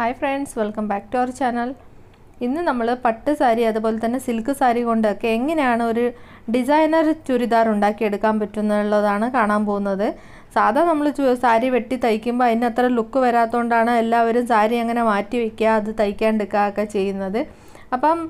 hi friends welcome back to our channel ഇന്ന് നമ്മൾ പട്ട് സാരി അതുപോലെ തന്നെ സിൽക്ക് സാരി കൊണ്ടൊക്കെ എങ്ങനെയാണ് ഒരു ഡിസൈനർ ചുരിദാർ ഉണ്ടാക്കിയെടുക്കാൻ പറ്റുന്നുള്ളതാണ് കാണാൻ പോകുന്നത് സാധാ നമ്മൾ സാരി വെട്ടി തയ്ക്കുമ്പോൾ അതിന് അത്ര ലുക്ക് വരാത്തതുകൊണ്ടാണ് എല്ലാവരും സാരി അങ്ങനെ മാറ്റി വയ്ക്കുക അത് തയ്ക്കാണ്ടിരിക്കുക ഒക്കെ ചെയ്യുന്നത് അപ്പം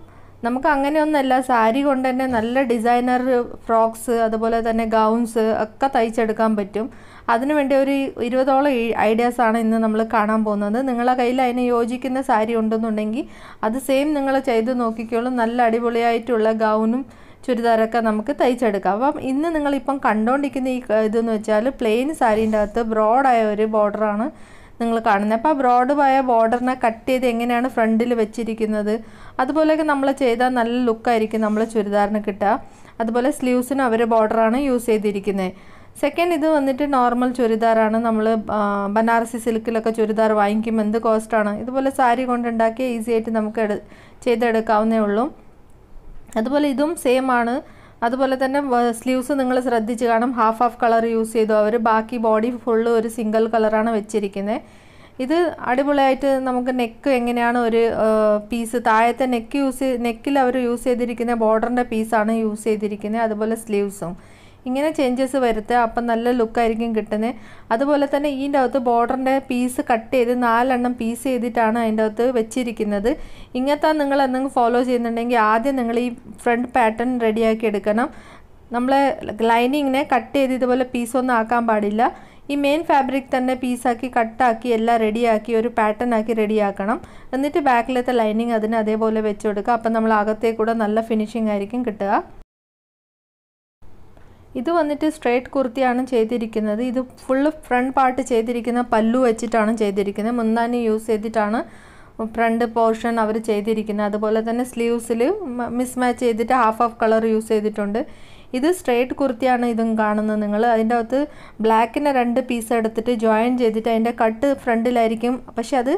നമുക്ക് അങ്ങനെയൊന്നല്ല സാരി കൊണ്ട് തന്നെ നല്ല ഡിസൈനർ ഫ്രോക്സ് അതുപോലെ തന്നെ ഗൗൺസ് ഒക്കെ തയ്ച്ചെടുക്കാൻ പറ്റും അതിനുവേണ്ടി ഒരു ഇരുപതോളം ഐഡിയാസാണ് ഇന്ന് നമ്മൾ കാണാൻ പോകുന്നത് നിങ്ങളുടെ കയ്യിൽ അതിന് യോജിക്കുന്ന സാരി ഉണ്ടെന്നുണ്ടെങ്കിൽ അത് സെയിം നിങ്ങൾ ചെയ്ത് നോക്കിക്കോളും നല്ല അടിപൊളിയായിട്ടുള്ള ഗൗണും ചുരിദാറൊക്കെ നമുക്ക് തയ്ച്ചെടുക്കാം അപ്പം ഇന്ന് നിങ്ങളിപ്പം കണ്ടുകൊണ്ടിരിക്കുന്ന ഈ ഇതെന്ന് വെച്ചാൽ പ്ലെയിൻ സാരീൻ്റെ അകത്ത് ബ്രോഡായ ഒരു ബോർഡറാണ് നിങ്ങൾ കാണുന്നത് അപ്പോൾ ബ്രോഡ് പോയ ബോർഡറിനെ കട്ട് ചെയ്ത് എങ്ങനെയാണ് ഫ്രണ്ടിൽ വെച്ചിരിക്കുന്നത് അതുപോലെയൊക്കെ നമ്മൾ ചെയ്താൽ നല്ല ലുക്കായിരിക്കും നമ്മൾ ചുരിദാറിന് കിട്ടുക അതുപോലെ സ്ലീവ്സിനും അവർ ബോർഡറാണ് യൂസ് ചെയ്തിരിക്കുന്നത് സെക്കൻഡ് ഇത് വന്നിട്ട് നോർമൽ ചുരിദാറാണ് നമ്മൾ ബനാറസി സിൽക്കിലൊക്കെ ചുരിദാർ വാങ്ങിക്കും എന്ത് കോസ്റ്റാണ് ഇതുപോലെ സാരി കൊണ്ടുണ്ടാക്കിയ ഈസി ആയിട്ട് നമുക്ക് എടു ചെയ്തെടുക്കാവുന്നേ ഉള്ളൂ അതുപോലെ ഇതും സെയിം ആണ് അതുപോലെ തന്നെ സ്ലീവ്സ് നിങ്ങൾ ശ്രദ്ധിച്ച് കാണും ഹാഫ് ഹാഫ് കളർ യൂസ് ചെയ്തു അവർ ബാക്കി ബോഡി ഫുള്ള് ഒരു സിംഗിൾ കളറാണ് വെച്ചിരിക്കുന്നത് ഇത് അടിപൊളിയായിട്ട് നമുക്ക് നെക്ക് എങ്ങനെയാണ് ഒരു പീസ് താഴത്തെ നെക്ക് യൂസ് നെക്കിൽ അവർ യൂസ് ചെയ്തിരിക്കുന്ന ബോർഡറിൻ്റെ പീസാണ് യൂസ് ചെയ്തിരിക്കുന്നത് അതുപോലെ സ്ലീവ്സും ഇങ്ങനെ ചേഞ്ചസ് വരുത്തുക അപ്പം നല്ല ലുക്കായിരിക്കും കിട്ടുന്നത് അതുപോലെ തന്നെ ഇതിൻ്റെ അകത്ത് ബോർഡറിൻ്റെ പീസ് കട്ട് ചെയ്ത് നാലെണ്ണം പീസ് ചെയ്തിട്ടാണ് അതിൻ്റെ അകത്ത് വെച്ചിരിക്കുന്നത് ഇങ്ങനത്തെ നിങ്ങൾ എന്തെങ്കിലും ഫോളോ ചെയ്യുന്നുണ്ടെങ്കിൽ ആദ്യം നിങ്ങൾ ഈ ഫ്രണ്ട് പാറ്റേൺ റെഡിയാക്കി എടുക്കണം നമ്മൾ ലൈനിങ്ങിനെ കട്ട് ചെയ്ത് ഇതുപോലെ പീസൊന്നും ആക്കാൻ പാടില്ല ഈ മെയിൻ ഫാബ്രിക് തന്നെ പീസാക്കി കട്ടാക്കി എല്ലാം റെഡിയാക്കി ഒരു പാറ്റേൺ ആക്കി റെഡിയാക്കണം എന്നിട്ട് ബാക്കിലത്തെ ലൈനിങ് അതിന് അതേപോലെ വെച്ച് കൊടുക്കുക അപ്പം നമ്മൾ അകത്തേക്കൂടെ നല്ല ഫിനിഷിംഗ് ആയിരിക്കും കിട്ടുക ഇത് വന്നിട്ട് സ്ട്രേറ്റ് കുർത്തിയാണ് ചെയ്തിരിക്കുന്നത് ഇത് ഫുള്ള് ഫ്രണ്ട് പാർട്ട് ചെയ്തിരിക്കുന്ന പല്ലു വെച്ചിട്ടാണ് ചെയ്തിരിക്കുന്നത് മുന്താനി യൂസ് ചെയ്തിട്ടാണ് ഫ്രണ്ട് പോർഷൻ അവർ ചെയ്തിരിക്കുന്നത് അതുപോലെ തന്നെ സ്ലീവ്സിൽ മിസ് മാച്ച് ചെയ്തിട്ട് ഹാഫ് ഓഫ് കളർ യൂസ് ചെയ്തിട്ടുണ്ട് ഇത് സ്ട്രേറ്റ് കുർത്തിയാണ് ഇതും കാണുന്നത് നിങ്ങൾ അതിൻ്റെ അകത്ത് ബ്ലാക്കിൻ്റെ രണ്ട് പീസ് എടുത്തിട്ട് ജോയിൻ ചെയ്തിട്ട് അതിൻ്റെ കട്ട് ഫ്രണ്ടിലായിരിക്കും പക്ഷെ അത്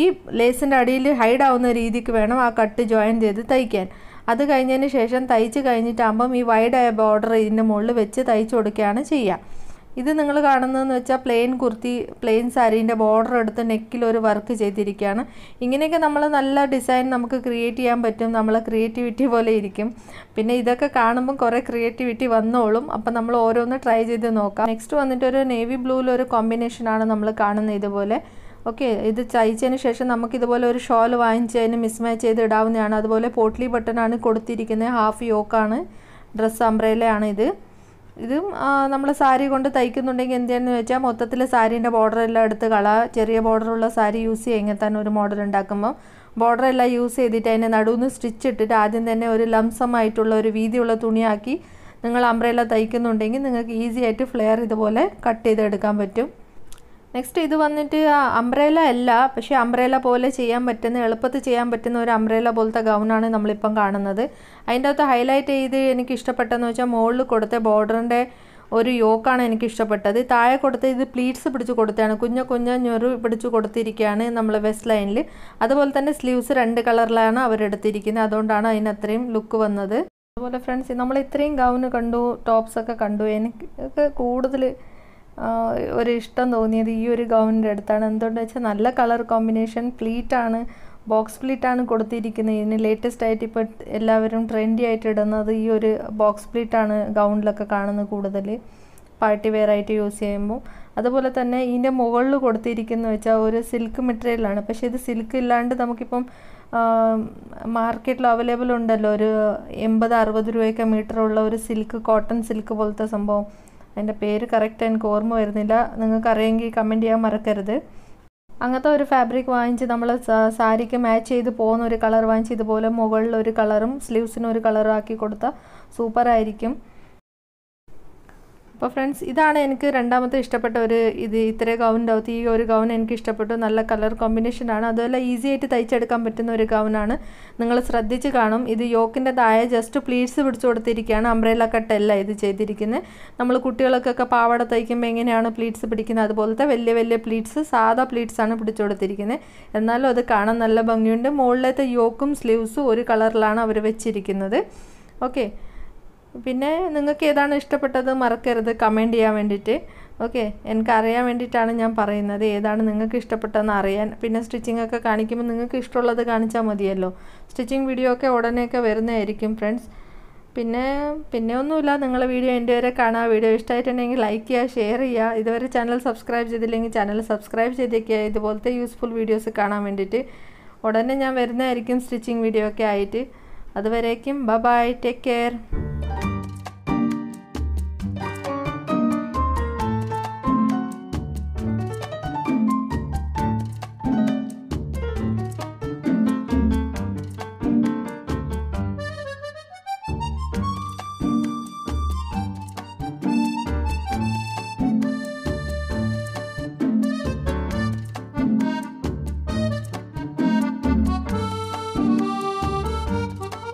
ഈ ലേസിൻ്റെ അടിയിൽ ഹൈഡ് ആവുന്ന രീതിക്ക് വേണം ആ കട്ട് ജോയിൻ ചെയ്ത് തയ്ക്കാൻ അത് കഴിഞ്ഞതിന് ശേഷം തയ്ച്ച് കഴിഞ്ഞിട്ടാകുമ്പം ഈ വൈഡ് ബോർഡർ ഇതിൻ്റെ മുകളിൽ വെച്ച് തയ്ച്ചു കൊടുക്കുകയാണ് ചെയ്യുക ഇത് നിങ്ങൾ കാണുന്നതെന്ന് വെച്ചാൽ പ്ലെയിൻ കുർത്തി പ്ലെയിൻ സാരീൻ്റെ ബോർഡർ എടുത്ത് നെക്കിൽ ഒരു വർക്ക് ചെയ്തിരിക്കുകയാണ് ഇങ്ങനെയൊക്കെ നമ്മൾ നല്ല ഡിസൈൻ നമുക്ക് ക്രിയേറ്റ് ചെയ്യാൻ പറ്റും നമ്മളെ ക്രിയേറ്റിവിറ്റി പോലെ ഇരിക്കും പിന്നെ ഇതൊക്കെ കാണുമ്പോൾ കുറേ ക്രിയേറ്റിവിറ്റി വന്നോളും അപ്പം നമ്മൾ ഓരോന്ന് ട്രൈ ചെയ്ത് നോക്കാം നെക്സ്റ്റ് വന്നിട്ട് ഒരു നേവി ബ്ലൂവിൽ കോമ്പിനേഷനാണ് നമ്മൾ കാണുന്നത് ഇതുപോലെ ഓക്കെ ഇത് തയ്ച്ചതിന് ശേഷം നമുക്ക് ഇതുപോലെ ഒരു ഷോൾ വാങ്ങിച്ച് അതിന് മിസ്മാച്ച് ചെയ്ത് ഇടാവുന്നതാണ് അതുപോലെ പോട്ട്ലി ബട്ടണാണ് കൊടുത്തിരിക്കുന്നത് ഹാഫ് യോക്കാണ് ഡ്രസ്സ് അംബ്രേലയാണ് ഇത് ഇതും നമ്മൾ സാരി കൊണ്ട് തയ്ക്കുന്നുണ്ടെങ്കിൽ എന്തെന്ന് വെച്ചാൽ മൊത്തത്തിൽ സാരീൻ്റെ ബോർഡർ എല്ലാം എടുത്ത് കള ചെറിയ ബോർഡറുള്ള സാരി യൂസ് ചെയ്യുക ഇങ്ങനെ തന്നെ ഒരു മോഡൽ ഉണ്ടാക്കുമ്പോൾ ബോർഡർ എല്ലാം യൂസ് ചെയ്തിട്ട് അതിനെ നടുവിന്ന് സ്റ്റിച്ച് ഇട്ടിട്ട് ആദ്യം തന്നെ ഒരു ലംസമായിട്ടുള്ള ഒരു വീതിയുള്ള തുണിയാക്കി നിങ്ങൾ അംബ്രേല തയ്ക്കുന്നുണ്ടെങ്കിൽ നിങ്ങൾക്ക് ഈസി ആയിട്ട് ഫ്ലെയർ ഇതുപോലെ കട്ട് ചെയ്തെടുക്കാൻ പറ്റും നെക്സ്റ്റ് ഇത് വന്നിട്ട് അംബ്രേല അല്ല പക്ഷേ അംബ്രേല പോലെ ചെയ്യാൻ പറ്റുന്ന എളുപ്പത്തിൽ ചെയ്യാൻ പറ്റുന്ന ഒരു അംബ്രേല പോലത്തെ ഗൗണാണ് നമ്മളിപ്പം കാണുന്നത് അതിൻ്റെ അകത്ത് ഹൈലൈറ്റ് ചെയ്ത് എനിക്ക് ഇഷ്ടപ്പെട്ടെന്ന് വെച്ചാൽ മുകളിൽ കൊടുത്ത ബോർഡറിൻ്റെ ഒരു യോക്കാണ് എനിക്ക് ഇഷ്ടപ്പെട്ടത് താഴെ കൊടുത്ത് ഇത് പ്ലീറ്റ്സ് പിടിച്ച് കൊടുത്തതാണ് കുഞ്ഞ കുഞ്ഞ ഞൊറു പിടിച്ച് കൊടുത്തിരിക്കുകയാണ് നമ്മൾ വെസ്റ്റ് ലൈനിൽ അതുപോലെ തന്നെ സ്ലീവ്സ് രണ്ട് കളറിലാണ് അവരെടുത്തിരിക്കുന്നത് അതുകൊണ്ടാണ് അതിന് അത്രയും ലുക്ക് വന്നത് അതുപോലെ ഫ്രണ്ട്സ് നമ്മൾ ഇത്രയും ഗൗണ് കണ്ടു ടോപ്സൊക്കെ കണ്ടു എനിക്ക് കൂടുതൽ ഒരു ഇഷ്ടം തോന്നിയത് ഈ ഒരു ഗൗണിൻ്റെ അടുത്താണ് എന്തുകൊണ്ട് വെച്ചാൽ നല്ല കളർ കോമ്പിനേഷൻ പ്ലീറ്റാണ് ബോക്സ് പ്ലീറ്റാണ് കൊടുത്തിരിക്കുന്നത് ഇതിന് ലേറ്റസ്റ്റ് ആയിട്ട് ഇപ്പോൾ എല്ലാവരും ട്രെൻഡി ആയിട്ട് ഇടുന്നത് ഈ ഒരു ബോക്സ് പ്ലീറ്റാണ് ഗൗണിലൊക്കെ കാണുന്നത് കൂടുതൽ പാർട്ടി വെയർ ആയിട്ട് യൂസ് ചെയ്യുമ്പോൾ അതുപോലെ തന്നെ ഇതിൻ്റെ മുകളിൽ കൊടുത്തിരിക്കുന്ന വെച്ചാൽ ഒരു സിൽക്ക് മെറ്റീരിയലാണ് പക്ഷേ ഇത് സിൽക്ക് ഇല്ലാണ്ട് നമുക്കിപ്പം മാർക്കറ്റിൽ അവൈലബിൾ ഉണ്ടല്ലോ ഒരു എൺപത് അറുപത് രൂപയൊക്കെ ഉള്ള ഒരു സിൽക്ക് കോട്ടൺ സിൽക്ക് പോലത്തെ സംഭവം അതിൻ്റെ പേര് കറക്റ്റ് എനിക്ക് ഓർമ്മ വരുന്നില്ല നിങ്ങൾക്ക് അറിയെങ്കിൽ കമൻറ്റ് ചെയ്യാൻ മറക്കരുത് അങ്ങനത്തെ ഒരു ഫാബ്രിക് വാങ്ങിച്ച് നമ്മൾ സാരിക്ക് മാച്ച് ചെയ്ത് പോകുന്ന ഒരു കളർ വാങ്ങിച്ച് ഇതുപോലെ മുകളിൽ ഒരു കളറും സ്ലീവ്സിന് ഒരു കളറും ആക്കി കൊടുത്താൽ സൂപ്പറായിരിക്കും അപ്പോൾ ഫ്രണ്ട്സ് ഇതാണ് എനിക്ക് രണ്ടാമത്തെ ഇഷ്ടപ്പെട്ട ഒരു ഇത് ഇത്ര ഗൗൺ ഉണ്ടാവും ഈ ഒരു ഗൗൺ എനിക്ക് ഇഷ്ടപ്പെട്ടു നല്ല കളർ കോമ്പിനേഷനാണ് അതുപോലെ ഈസി ആയിട്ട് തയ്ച്ചെടുക്കാൻ പറ്റുന്ന ഒരു ഗൗണാണ് നിങ്ങൾ ശ്രദ്ധിച്ച് കാണും ഇത് യോക്കിൻ്റെ താഴെ ജസ്റ്റ് പ്ലീറ്റ്സ് പിടിച്ചു കൊടുത്തിരിക്കുകയാണ് അംബ്രേല കട്ടല്ല ഇത് ചെയ്തിരിക്കുന്നത് നമ്മൾ കുട്ടികൾക്കൊക്കെ പാവാട തയ്ക്കുമ്പോൾ എങ്ങനെയാണ് പ്ലീറ്റ്സ് പിടിക്കുന്നത് അതുപോലത്തെ വലിയ വലിയ പ്ലീറ്റ്സ് സാധാ പ്ലീറ്റ്സ് ആണ് പിടിച്ചു കൊടുത്തിരിക്കുന്നത് എന്നാലും അത് കാണാൻ നല്ല ഭംഗിയുണ്ട് മുകളിലത്തെ യോക്കും സ്ലീവ്സും ഒരു കളറിലാണ് അവർ വെച്ചിരിക്കുന്നത് ഓക്കെ പിന്നെ നിങ്ങൾക്ക് ഏതാണ് ഇഷ്ടപ്പെട്ടത് മറക്കരുത് കമൻറ്റ് ചെയ്യാൻ വേണ്ടിയിട്ട് ഓക്കെ എനിക്കറിയാൻ വേണ്ടിയിട്ടാണ് ഞാൻ പറയുന്നത് ഏതാണ് നിങ്ങൾക്ക് ഇഷ്ടപ്പെട്ടതെന്ന് അറിയാൻ പിന്നെ സ്റ്റിച്ചിങ് ഒക്കെ കാണിക്കുമ്പോൾ നിങ്ങൾക്ക് ഇഷ്ടമുള്ളത് കാണിച്ചാൽ മതിയല്ലോ സ്റ്റിച്ചിങ് വീഡിയോ ഒക്കെ ഉടനെയൊക്കെ വരുന്നതായിരിക്കും ഫ്രണ്ട്സ് പിന്നെ പിന്നെ ഒന്നുമില്ല നിങ്ങളുടെ വീഡിയോ എൻ്റെ വരെ കാണുക വീഡിയോ ഇഷ്ടമായിട്ടുണ്ടെങ്കിൽ ലൈക്ക് ചെയ്യുക ഷെയർ ചെയ്യുക ഇതുവരെ ചാനൽ സബ്സ്ക്രൈബ് ചെയ്തില്ലെങ്കിൽ ചാനൽ സബ്സ്ക്രൈബ് ചെയ്തേക്കുക ഇതുപോലത്തെ യൂസ്ഫുൾ വീഡിയോസ് കാണാൻ വേണ്ടിയിട്ട് ഉടനെ ഞാൻ വരുന്നതായിരിക്കും സ്റ്റിച്ചിങ് വീഡിയോ ഒക്കെ ആയിട്ട് അതുവരേക്കും ബ ബൈ ടേക്ക് കെയർ